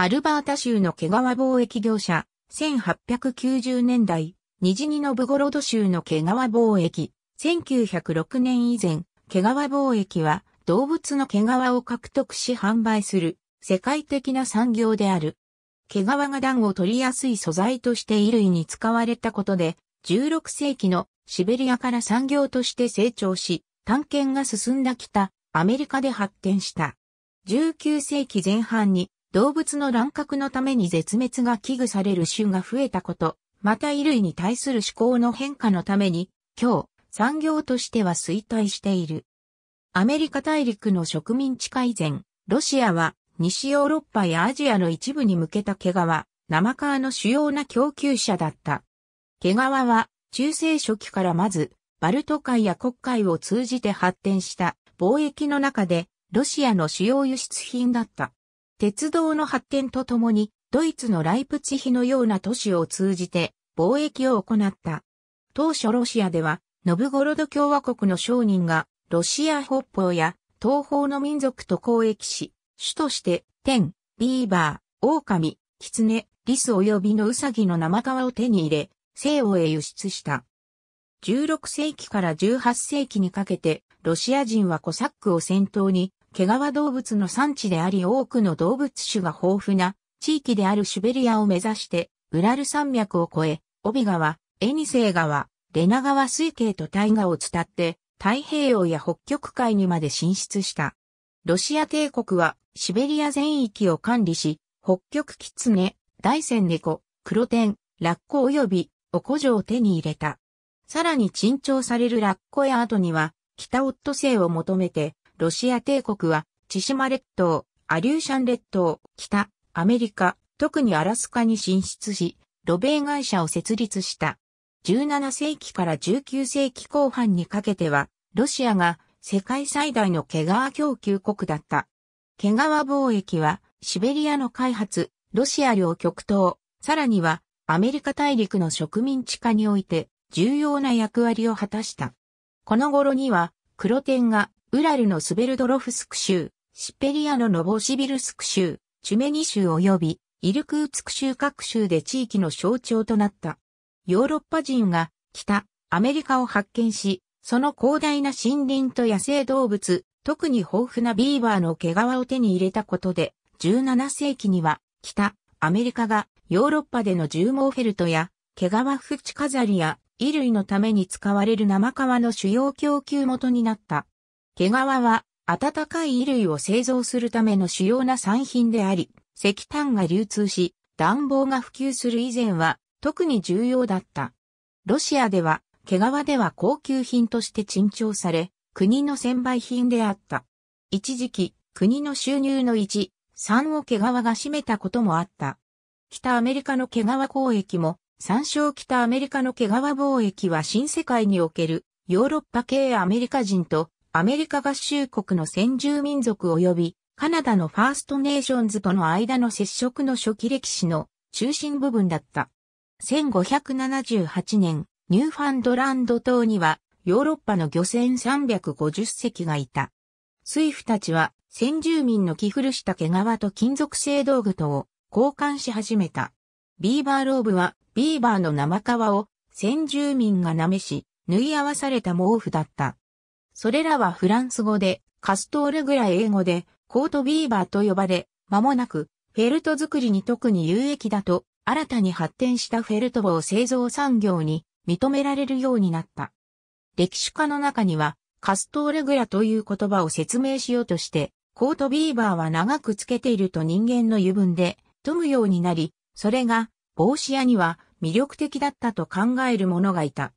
アルバータ州の毛皮貿易業者、1890年代、ニジニノブゴロド州の毛皮貿易、1906年以前、毛皮貿易は動物の毛皮を獲得し販売する世界的な産業である。毛皮が暖を取りやすい素材として衣類に使われたことで、16世紀のシベリアから産業として成長し、探検が進んだ北アメリカで発展した。19世紀前半に動物の乱獲のために絶滅が危惧される種が増えたこと、また衣類に対する思考の変化のために、今日、産業としては衰退している。アメリカ大陸の植民地改善、ロシアは西ヨーロッパやアジアの一部に向けた毛皮、生皮の主要な供給者だった。毛皮は中世初期からまずバルト海や黒海を通じて発展した貿易の中でロシアの主要輸出品だった。鉄道の発展とともに、ドイツのライプツヒのような都市を通じて貿易を行った。当初ロシアでは、ノブゴロド共和国の商人が、ロシア北方や東方の民族と交易し、主として、天、ビーバー、狼、狐、リス及びのウサギの生皮を手に入れ、西欧へ輸出した。16世紀から18世紀にかけて、ロシア人はコサックを先頭に、毛皮動物の産地であり多くの動物種が豊富な地域であるシベリアを目指して、ウラル山脈を越え、帯川、エニセイ川、レナ川水系と大河を伝って、太平洋や北極海にまで進出した。ロシア帝国はシベリア全域を管理し、北極キツネ、大仙猫、黒天、ラッコ及びお古城を手に入れた。さらに珍重されるラッコや後には、北オットセイを求めて、ロシア帝国は、千島列島、アリューシャン列島、北、アメリカ、特にアラスカに進出し、ロベ米会社を設立した。17世紀から19世紀後半にかけては、ロシアが世界最大の毛皮供給国だった。毛皮貿易は、シベリアの開発、ロシア領極東、さらには、アメリカ大陸の植民地化において、重要な役割を果たした。この頃には、黒点がウラルのスベルドロフスク州、シペリアのノボシビルスク州、チュメニ州及びイルクーツク州各州で地域の象徴となった。ヨーロッパ人が北、アメリカを発見し、その広大な森林と野生動物、特に豊富なビーバーの毛皮を手に入れたことで、17世紀には北、アメリカがヨーロッパでの重毛フェルトや毛皮縁飾りや衣類のために使われる生皮の主要供給元になった。毛皮は暖かい衣類を製造するための主要な産品であり、石炭が流通し、暖房が普及する以前は特に重要だった。ロシアでは毛皮では高級品として珍重され、国の専売品であった。一時期、国の収入の1、3を毛皮が占めたこともあった。北アメリカの毛皮交易も、参照北アメリカの毛皮貿易は新世界におけるヨーロッパ系アメリカ人とアメリカ合衆国の先住民族及びカナダのファーストネーションズとの間の接触の初期歴史の中心部分だった。1578年、ニューファンドランド島にはヨーロッパの漁船350隻がいた。水夫たちは先住民の着古した毛皮と金属製道具とを交換し始めた。ビーバーローブはビーバーの生皮を先住民が舐めし、縫い合わされた毛布だった。それらはフランス語で、カストールグラ英語で、コートビーバーと呼ばれ、間もなく、フェルト作りに特に有益だと、新たに発展したフェルト棒製造産業に認められるようになった。歴史家の中には、カストールグラという言葉を説明しようとして、コートビーバーは長くつけていると人間の油分で富むようになり、それが帽子屋には魅力的だったと考える者がいた。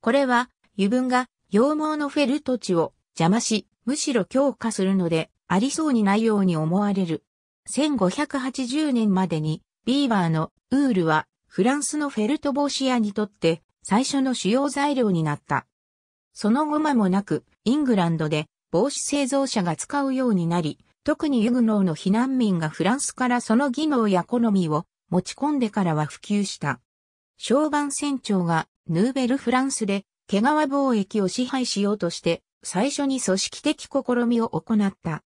これは油分が羊毛のフェルト値を邪魔し、むしろ強化するので、ありそうにないように思われる。1580年までに、ビーバーのウールは、フランスのフェルト帽子屋にとって、最初の主要材料になった。その後間もなく、イングランドで帽子製造者が使うようになり、特にユグノーの避難民がフランスからその技能や好みを持ち込んでからは普及した。小番船長がヌーベルフランスで毛皮貿易を支配しようとして、最初に組織的試みを行った。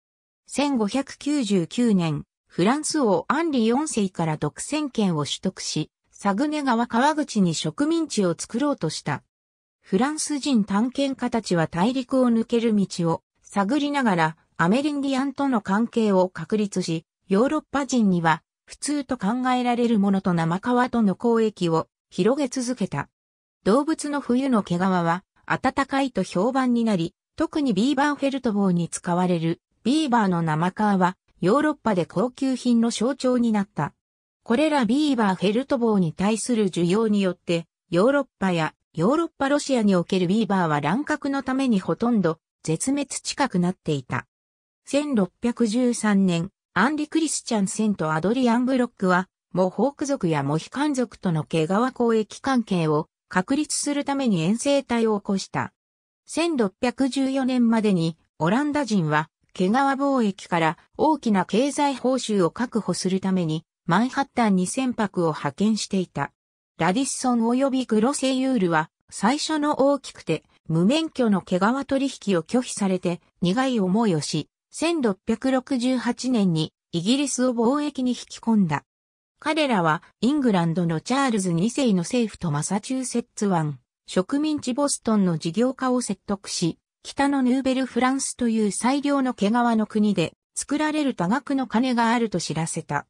1599年、フランス王アンリ4世から独占権を取得し、サグネ川川口に植民地を作ろうとした。フランス人探検家たちは大陸を抜ける道を探りながらアメリンディアンとの関係を確立し、ヨーロッパ人には普通と考えられるものと生川との交易を広げ続けた。動物の冬の毛皮は暖かいと評判になり、特にビーバーフェルト帽に使われるビーバーの生皮はヨーロッパで高級品の象徴になった。これらビーバーフェルト帽に対する需要によって、ヨーロッパやヨーロッパロシアにおけるビーバーは乱獲のためにほとんど絶滅近くなっていた。1613年、アンリ・クリスチャンセンとアドリアン・ブロックは、モホーク族やモヒカン族との毛皮交易関係を確立するために遠征隊を起こした。1614年までにオランダ人は毛皮貿易から大きな経済報酬を確保するためにマンハッタンに船舶を派遣していた。ラディッソン及びグロセイユールは最初の大きくて無免許の毛皮取引を拒否されて苦い思いをし、1668年にイギリスを貿易に引き込んだ。彼らはイングランドのチャールズ2世の政府とマサチューセッツ湾、植民地ボストンの事業家を説得し、北のヌーベルフランスという最良の毛皮の国で作られる多額の金があると知らせた。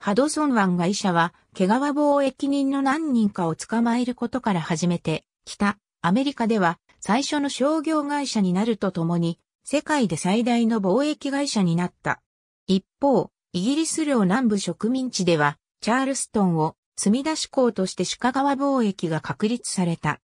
ハドソン湾外社は毛皮貿易人の何人かを捕まえることから始めて、北アメリカでは最初の商業会社になるとともに、世界で最大の貿易会社になった。一方、イギリス領南部植民地では、チャールストンを積み出し港として鹿川貿易が確立された。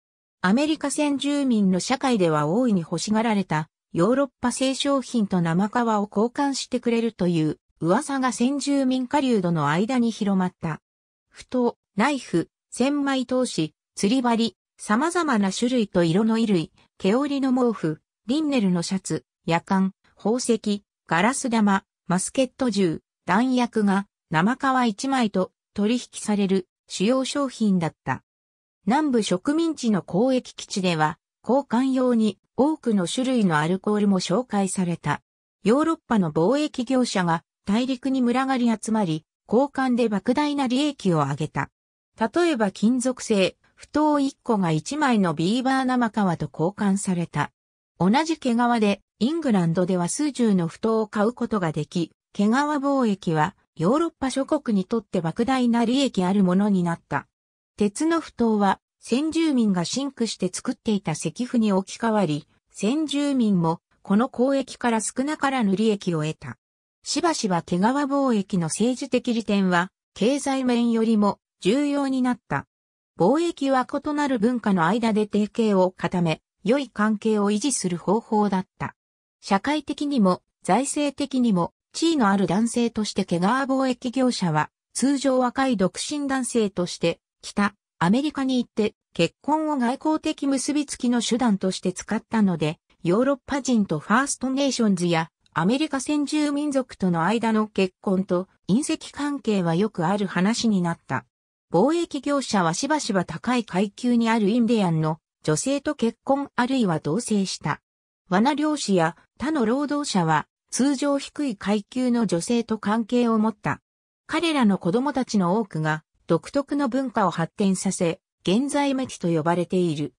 アメリカ先住民の社会では大いに欲しがられたヨーロッパ製商品と生皮を交換してくれるという噂が先住民下流度の間に広まった。ふと、ナイフ、千枚通し、釣り針、様々な種類と色の衣類、毛織の毛布、リンネルのシャツ、夜間、宝石、ガラス玉、マスケット銃、弾薬が生皮一枚と取引される主要商品だった。南部植民地の交易基地では、交換用に多くの種類のアルコールも紹介された。ヨーロッパの貿易業者が大陸に群がり集まり、交換で莫大な利益を上げた。例えば金属製、不当1個が1枚のビーバー生皮と交換された。同じ毛皮で、イングランドでは数十の不当を買うことができ、毛皮貿易はヨーロッパ諸国にとって莫大な利益あるものになった。鉄の不当は、先住民がシンクして作っていた石符に置き換わり、先住民もこの交易から少なからぬ利益を得た。しばしば毛皮貿易の政治的利点は、経済面よりも重要になった。貿易は異なる文化の間で提携を固め、良い関係を維持する方法だった。社会的にも財政的にも地位のある男性として毛皮貿易業者は、通常若い独身男性として、北、アメリカに行って、結婚を外交的結びつきの手段として使ったので、ヨーロッパ人とファーストネーションズや、アメリカ先住民族との間の結婚と隕石関係はよくある話になった。貿易業者はしばしば高い階級にあるインディアンの女性と結婚あるいは同棲した。罠漁師や他の労働者は通常低い階級の女性と関係を持った。彼らの子供たちの多くが独特の文化を発展させ、現在メィと呼ばれている。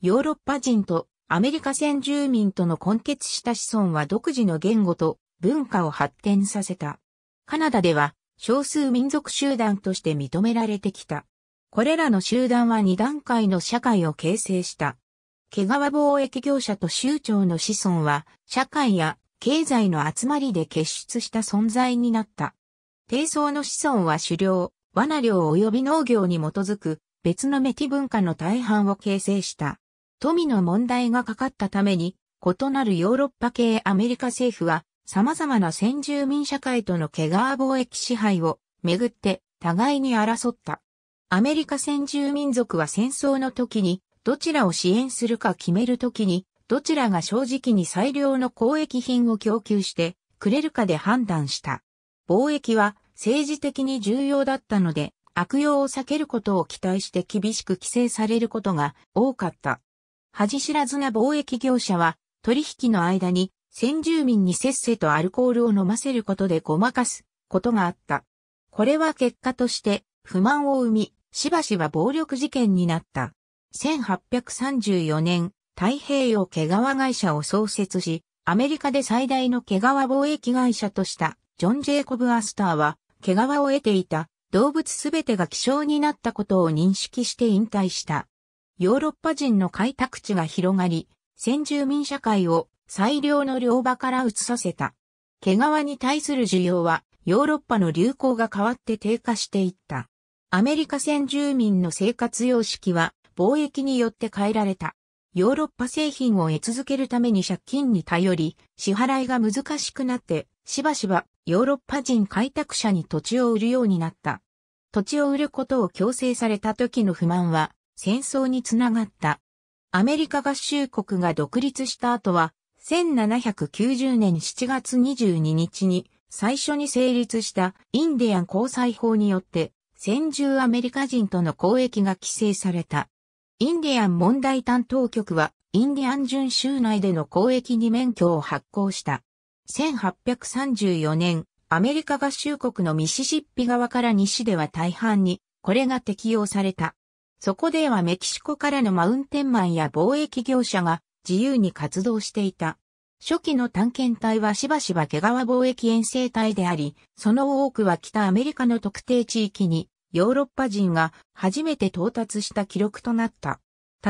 ヨーロッパ人とアメリカ先住民との混血した子孫は独自の言語と文化を発展させた。カナダでは少数民族集団として認められてきた。これらの集団は2段階の社会を形成した。毛皮貿易業者と州長の子孫は社会や経済の集まりで結出した存在になった。低層の子孫は狩猟、罠猟及び農業に基づく別のメティ文化の大半を形成した。富の問題がかかったために、異なるヨーロッパ系アメリカ政府は、様々な先住民社会とのケガー貿易支配をめぐって互いに争った。アメリカ先住民族は戦争の時にどちらを支援するか決める時にどちらが正直に最良の交易品を供給してくれるかで判断した。貿易は政治的に重要だったので、悪用を避けることを期待して厳しく規制されることが多かった。恥知らずな貿易業者は、取引の間に先住民にせっせとアルコールを飲ませることでごまかすことがあった。これは結果として不満を生み、しばしば暴力事件になった。1834年、太平洋毛皮会社を創設し、アメリカで最大の毛皮貿易会社としたジョン・ジェイコブ・アスターは、毛皮を得ていた動物すべてが希少になったことを認識して引退した。ヨーロッパ人の開拓地が広がり、先住民社会を最良の両場から移させた。毛皮に対する需要はヨーロッパの流行が変わって低下していった。アメリカ先住民の生活様式は貿易によって変えられた。ヨーロッパ製品を得続けるために借金に頼り、支払いが難しくなって、しばしばヨーロッパ人開拓者に土地を売るようになった。土地を売ることを強制された時の不満は戦争につながった。アメリカ合衆国が独立した後は、1790年7月22日に最初に成立したインディアン交際法によって、先住アメリカ人との交易が規制された。インディアン問題担当局は、インディアン準州内での交易に免許を発行した。1834年、アメリカ合衆国のミシシッピ側から西では大半に、これが適用された。そこではメキシコからのマウンテンマンや貿易業者が自由に活動していた。初期の探検隊はしばしば毛皮貿易遠征隊であり、その多くは北アメリカの特定地域にヨーロッパ人が初めて到達した記録となった。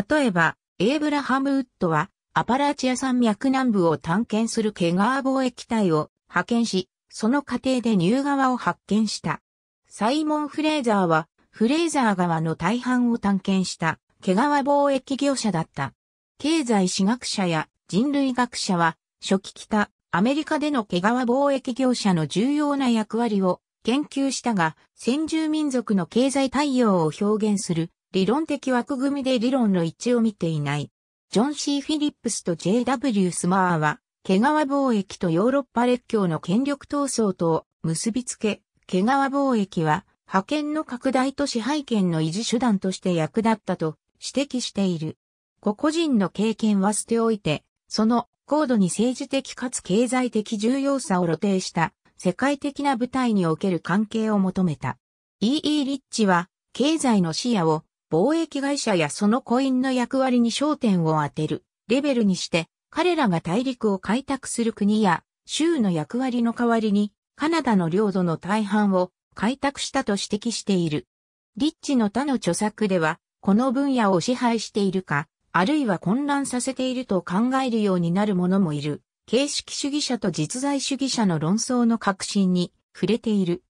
例えば、エイブラハム・ウッドは、アパラチア山脈南部を探検するケガー貿易隊を派遣し、その過程でニュー川を発見した。サイモン・フレーザーは、フレーザー川の大半を探検した、毛皮貿易業者だった。経済史学者や人類学者は、初期北、アメリカでの毛皮貿易業者の重要な役割を研究したが、先住民族の経済対応を表現する理論的枠組みで理論の一致を見ていない。ジョン・シー・フィリップスと J.W. スマーは、毛皮貿易とヨーロッパ列強の権力闘争とを結びつけ、毛皮貿易は、派遣の拡大と支配権の維持手段として役立ったと指摘している。個々人の経験は捨ておいて、その高度に政治的かつ経済的重要さを露呈した世界的な舞台における関係を求めた。E.E. リッチは、経済の視野を貿易会社やそのコインの役割に焦点を当てるレベルにして、彼らが大陸を開拓する国や州の役割の代わりに、カナダの領土の大半を開拓したと指摘している。リッチの他の著作では、この分野を支配しているか、あるいは混乱させていると考えるようになる者もいる。形式主義者と実在主義者の論争の核心に触れている。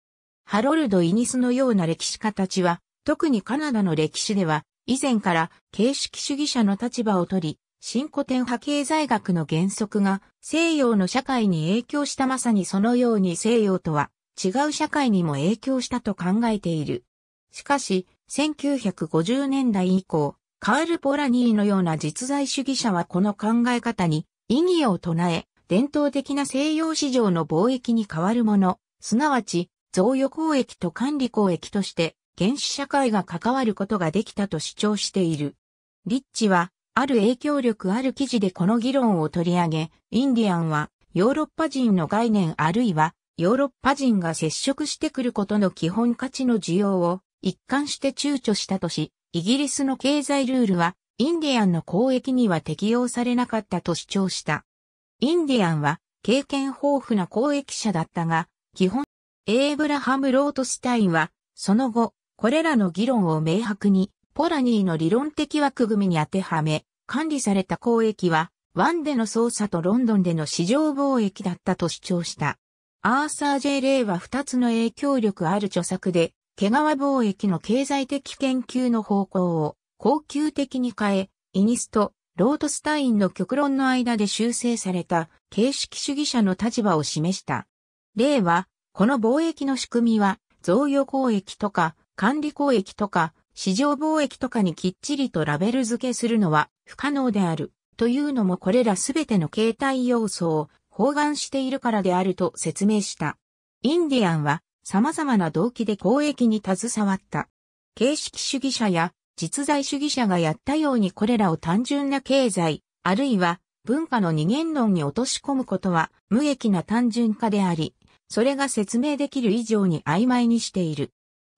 ハロルド・イニスのような歴史家たちは、特にカナダの歴史では、以前から形式主義者の立場を取り、新古典派経済学の原則が西洋の社会に影響したまさにそのように西洋とは違う社会にも影響したと考えている。しかし、1950年代以降、カール・ポラニーのような実在主義者はこの考え方に意義を唱え、伝統的な西洋市場の貿易に代わるもの、すなわち、贈与交易と管理交易として、原始社会が関わることができたと主張している。リッチは、ある影響力ある記事でこの議論を取り上げ、インディアンは、ヨーロッパ人の概念あるいは、ヨーロッパ人が接触してくることの基本価値の需要を一貫して躊躇したとし、イギリスの経済ルールはインディアンの交易には適用されなかったと主張した。インディアンは経験豊富な交易者だったが、基本、エーブラハム・ロートスタインは、その後、これらの議論を明白に、ポラニーの理論的枠組みに当てはめ、管理された交易は、ワンでの捜査とロンドンでの市場貿易だったと主張した。アーサー・ジェイ・レイは2つの影響力ある著作で、毛皮貿易の経済的研究の方向を恒久的に変え、イニスとロートスタインの極論の間で修正された形式主義者の立場を示した。例は、この貿易の仕組みは、贈与交易とか、管理交易とか、市場貿易とかにきっちりとラベル付けするのは不可能である。というのもこれらすべての形態要素を包含しているからであると説明した。インディアンは様々な動機で交易に携わった。形式主義者や実在主義者がやったようにこれらを単純な経済、あるいは文化の二元論に落とし込むことは無益な単純化であり、それが説明できる以上に曖昧にしている。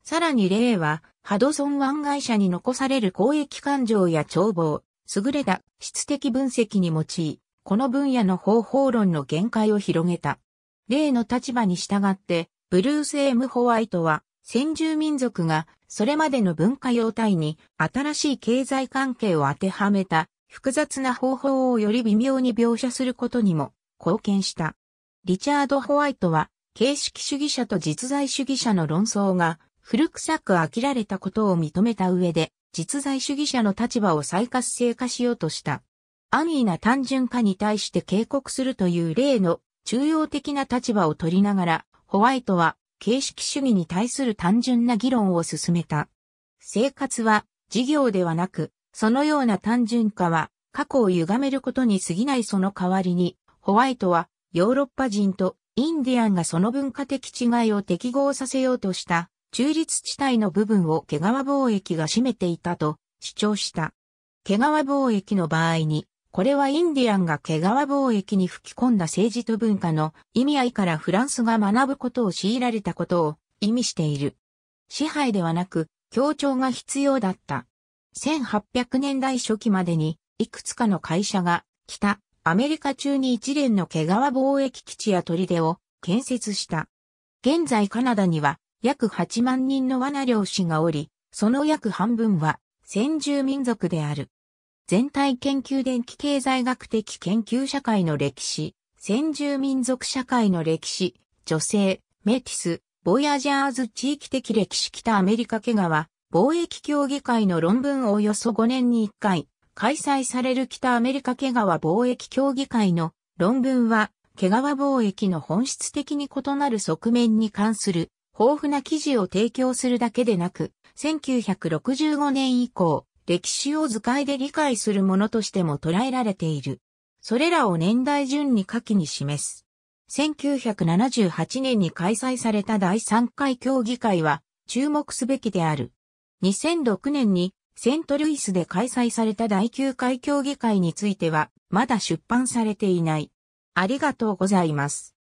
さらに例は、ハドソン湾会社に残される公益感情や帳簿優れた質的分析に用い、この分野の方法論の限界を広げた。例の立場に従って、ブルース・エム・ホワイトは、先住民族がそれまでの文化様態に新しい経済関係を当てはめた複雑な方法をより微妙に描写することにも貢献した。リチャード・ホワイトは形式主義者と実在主義者の論争が古臭く飽きられたことを認めた上で実在主義者の立場を再活性化しようとした。安易な単純化に対して警告するという例の中央的な立場を取りながら、ホワイトは形式主義に対する単純な議論を進めた。生活は事業ではなく、そのような単純化は過去を歪めることに過ぎないその代わりに、ホワイトはヨーロッパ人とインディアンがその文化的違いを適合させようとした中立地帯の部分を毛皮貿易が占めていたと主張した。毛皮貿易の場合にこれはインディアンが毛皮貿易に吹き込んだ政治と文化の意味合いからフランスが学ぶことを強いられたことを意味している。支配ではなく、協調が必要だった。1800年代初期までに、いくつかの会社が、北、アメリカ中に一連の毛皮貿易基地や砦を建設した。現在カナダには、約8万人の罠漁師がおり、その約半分は、先住民族である。全体研究電気経済学的研究社会の歴史、先住民族社会の歴史、女性、メティス、ボヤジャーズ地域的歴史北アメリカ毛川、貿易協議会の論文をおよそ5年に1回、開催される北アメリカ毛川貿易協議会の論文は、毛川貿易の本質的に異なる側面に関する豊富な記事を提供するだけでなく、1965年以降、歴史を図解で理解するものとしても捉えられている。それらを年代順に下記に示す。1978年に開催された第3回協議会は注目すべきである。2006年にセントルイスで開催された第9回協議会についてはまだ出版されていない。ありがとうございます。